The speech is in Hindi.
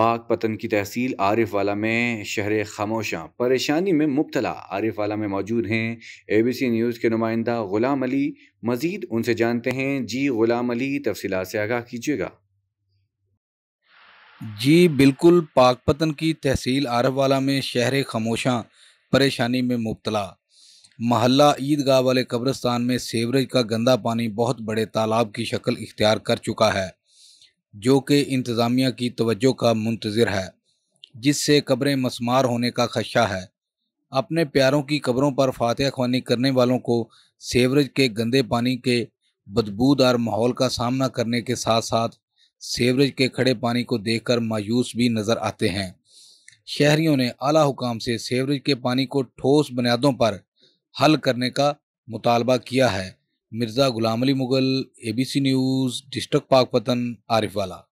पाक पतन की तहसील आरिफ वाला में शहर खामोशा परेशानी में मुबतला आरिफ वाला में मौजूद हैं ए बी सी न्यूज़ के नुमाइंदा ग़ुलाम अली मज़ीद उनसे जानते हैं जी ग़ुलाम अली तफसी से आगाह कीजिएगा जी बिल्कुल पाक पतन की तहसील आरिफ वाला में शहर खामोशां परेशानी में मुबतला महल्ला ईदगाह वाले कब्रस्तान में सेवरेज का गंदा पानी बहुत बड़े तालाब की शक्ल इख्तियार कर चुका है जो कि इंतज़ामिया की तवज्जो का मुंतज़र है जिससे कब्रें मसमार होने का खदशा है अपने प्यारों की कब्रों पर फातह खानी करने वालों को सेवरेज के गंदे पानी के बदबूदार माहौल का सामना करने के साथ साथ सेवरेज के खड़े पानी को देखकर मायूस भी नज़र आते हैं शहरीों ने आला हुकाम से सेवरेज के पानी को ठोस बुनियादों पर हल करने का मुतालबा किया है Mirza Ghulam Ali Mughal ABC news district Pakpattan Arif वाला